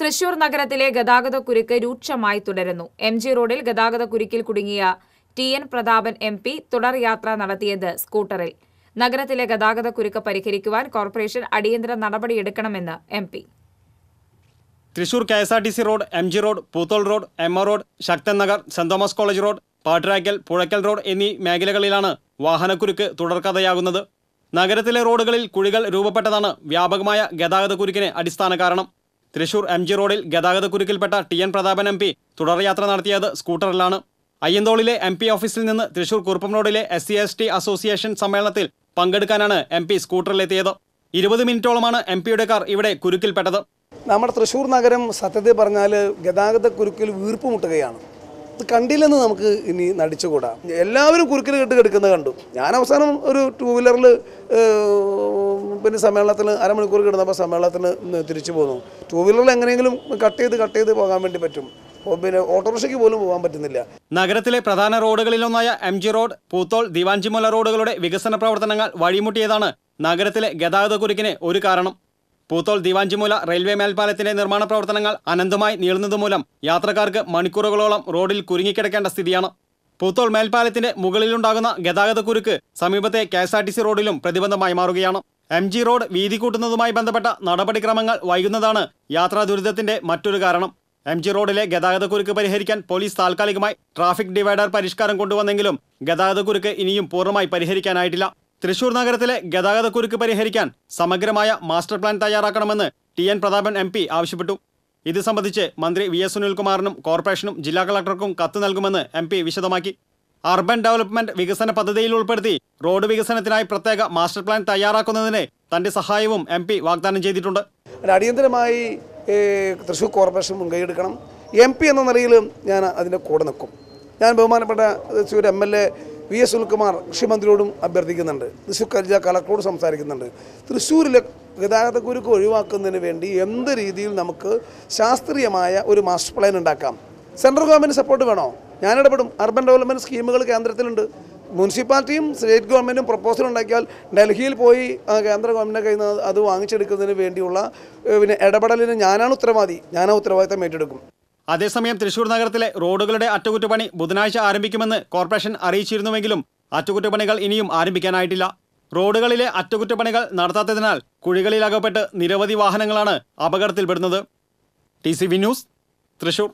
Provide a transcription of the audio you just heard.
തൃശൂർ നഗരത്തിലെ ഗതാഗത കുരുക്ക് രൂക്ഷമായി തുടരുന്നു എം ജി റോഡിൽ ഗതാഗത കുരുക്കിൽ കുടുങ്ങിയ T N Prathapan M P തുടർയാത്ര നടത്തിയത് സ്കൂട്ടറിൽ നഗരത്തിലെ ഗതാഗത കുരുക്ക് പരിഹരിക്കുവാൻ കോർപ്പറേഷൻ അടിയന്തര നടപടിയെടുക്കണമെന്ന് M P Thrissur K S R T C road M G road Poothole road M R road Sakthan Nagar saint Thomas college road Patturakkal Puzhakkal road എന്നീ മേഖലകളിലാണ് വാഹനക്കുരുക്ക് തുടർക്കഥയാകുന്നത് നഗരത്തിലെ റോഡുകളിൽ കുഴികൾ രൂപപ്പെട്ടതാണ് വ്യാപകമായ ഗതാഗതക്കുരുക്കിന് അടിസ്ഥാന കാരണം തൃശൂർ എം ജി റോഡിൽ ഗതാഗതക്കുരുക്കിൽപ്പെട്ട T N Prathapan M P തുടർ യാത്ര നടത്തിയത് സ്കൂട്ടറിലാണ് അയ്യന്തോളിലെ എം പി ഓഫീസിൽ നിന്ന് തൃശൂർ കുറുപ്പം റോഡിലെ S C S T association സമ്മേളനത്തിൽ പങ്കെടുക്കാനാണ് എം പി സ്കൂട്ടറിലെത്തിയത് ഇരുപത് മിനിറ്റോളമാണ് എം പിയുടെ കാർ ഇവിടെ കുരുക്കിൽപ്പെട്ടത് നമ്മുടെ തൃശ്ശൂർ നഗരം സത്യത്തിൽ പറഞ്ഞാൽ ഗതാഗത കുരുക്കിൽ വീർപ്പ് മുട്ടുകയാണ് ഇത് കണ്ടില്ലെന്ന് നമുക്ക് ഇനി നടിച്ചുകൂടാ എല്ലാവരും കുരുക്കിൽ കെട്ട് കിടക്കുന്നത് കണ്ടു ഞാൻ അവസാനം ഒരു ടൂ വീലറിൽ പിന്നെ സമ്മേളനത്തിന് അരമണിക്കൂർ കിടന്നപ്പോൾ സമ്മേളനത്തിന് തിരിച്ചു പോന്നു ടൂ വീലറിൽ എങ്ങനെയെങ്കിലും കട്ട് ചെയ്ത് കട്ട് ചെയ്ത് പോകാൻ വേണ്ടി പറ്റും പിന്നെ ഓട്ടോറിക്ഷയ്ക്ക് പോലും പോകാൻ പറ്റുന്നില്ല നഗരത്തിലെ പ്രധാന റോഡുകളിലൊന്നായ M G road Poothole Divanjimoola റോഡുകളുടെ വികസന പ്രവർത്തനങ്ങൾ വഴിമുട്ടിയതാണ് നഗരത്തിലെ കുരുക്കിന് ഒരു കാരണം പൂത്തോൾ ദിവാഞ്ചിമൂല റെയിൽവേ മേൽപ്പാലത്തിന്റെ നിർമ്മാണ പ്രവർത്തനങ്ങൾ അനന്തമായി നീളുന്നതുമൂലം യാത്രക്കാർക്ക് മണിക്കൂറുകളോളം റോഡിൽ കുരുങ്ങിക്കിടക്കേണ്ട സ്ഥിതിയാണ് പൂത്തോൾ മേൽപ്പാലത്തിന്റെ മുകളിലുണ്ടാകുന്ന ഗതാഗതക്കുരുക്ക് സമീപത്തെ കെ റോഡിലും പ്രതിബന്ധമായി മാറുകയാണ് എം ജി റോഡ് വീതി കൂട്ടുന്നതുമായി ബന്ധപ്പെട്ട നടപടിക്രമങ്ങൾ വൈകുന്നതാണ് യാത്രാ ദുരിതത്തിന്റെ മറ്റൊരു കാരണം എം ജി റോഡിലെ ഗതാഗതക്കുരുക്ക് പരിഹരിക്കാൻ പോലീസ് താൽക്കാലികമായി ട്രാഫിക് ഡിവൈഡർ പരിഷ്കാരം കൊണ്ടുവന്നെങ്കിലും ഗതാഗതക്കുരുക്ക് ഇനിയും പൂർണ്ണമായി പരിഹരിക്കാനായിട്ടില്ല തൃശൂർ നഗരത്തിലെ ഗതാഗതക്കുരുക്ക് പരിഹരിക്കാൻ സമഗ്രമായ മാസ്റ്റർ പ്ലാൻ തയ്യാറാക്കണമെന്ന് T N Prathapan M P ആവശ്യപ്പെട്ടു ഇത് സംബന്ധിച്ച് മന്ത്രി വി എസ് സുനിൽകുമാറിനും കോർപ്പറേഷനും ജില്ലാ കളക്ടർക്കും കത്ത് നൽകുമെന്ന് എം പി വിശദമാക്കി അർബൻ ഡെവലപ്മെന്റ് വികസന പദ്ധതിയിൽ ഉൾപ്പെടുത്തി റോഡ് വികസനത്തിനായി പ്രത്യേക മാസ്റ്റർ പ്ലാൻ തയ്യാറാക്കുന്നതിന് തന്റെ സഹായവും എം പി വാഗ്ദാനം ചെയ്തിട്ടുണ്ട് അടിയന്തരമായി തൃശ്ശൂർ കോർപ്പറേഷൻ മുൻകൈയെടുക്കണം എം പി എന്ന നിലയിൽ ഞാൻ അതിൻ്റെ കൂടെ നിൽക്കും ഞാൻ ബഹുമാനപ്പെട്ട Thrissur M L A V S Sunilkumar കൃഷിമന്ത്രിയോടും അഭ്യർത്ഥിക്കുന്നുണ്ട് തൃശ്ശൂർ കരിജ കളക്ടറോട് സംസാരിക്കുന്നുണ്ട് തൃശ്ശൂരിലെ ഗതാഗത കുരുക്ക് ഒഴിവാക്കുന്നതിന് വേണ്ടി എന്ത് രീതിയിൽ നമുക്ക് ശാസ്ത്രീയമായ ഒരു മാസ്റ്റർ പ്ലാൻ ഉണ്ടാക്കാം സെൻട്രൽ ഗവൺമെൻറ് സപ്പോർട്ട് വേണോ ഞാൻ ഇടപെടും അർബൻ ഡെവലപ്മെൻറ്റ് സ്കീമുകൾ കേന്ദ്രത്തിലുണ്ട് മുനിസിപ്പാലിറ്റിയും സ്റ്റേറ്റ് ഗവൺമെൻറ്റും പ്രപ്പോസൽ ഉണ്ടാക്കിയാൽ ഡൽഹിയിൽ പോയി കേന്ദ്ര ഗവൺമെൻറ്റിൻ്റെ കയ്യിൽ നിന്ന് അത് വാങ്ങിച്ചെടുക്കുന്നതിന് വേണ്ടിയുള്ള പിന്നെ ഇടപെടലിന് ഞാനാണ് ഉത്തരവാദി ഞാൻ ഉത്തരവാദിത്തം ഏറ്റെടുക്കും അതേസമയം തൃശൂർ നഗരത്തിലെ റോഡുകളുടെ അറ്റകുറ്റപ്പണി ബുധനാഴ്ച ആരംഭിക്കുമെന്ന് കോർപ്പറേഷൻ അറിയിച്ചിരുന്നുവെങ്കിലും അറ്റകുറ്റപ്പണികൾ ഇനിയും ആരംഭിക്കാനായിട്ടില്ല റോഡുകളിലെ അറ്റകുറ്റപ്പണികൾ നടത്താത്തതിനാൽ കുഴികളിലകപ്പെട്ട് നിരവധി വാഹനങ്ങളാണ് അപകടത്തിൽപ്പെടുന്നത് T C V news Thrissur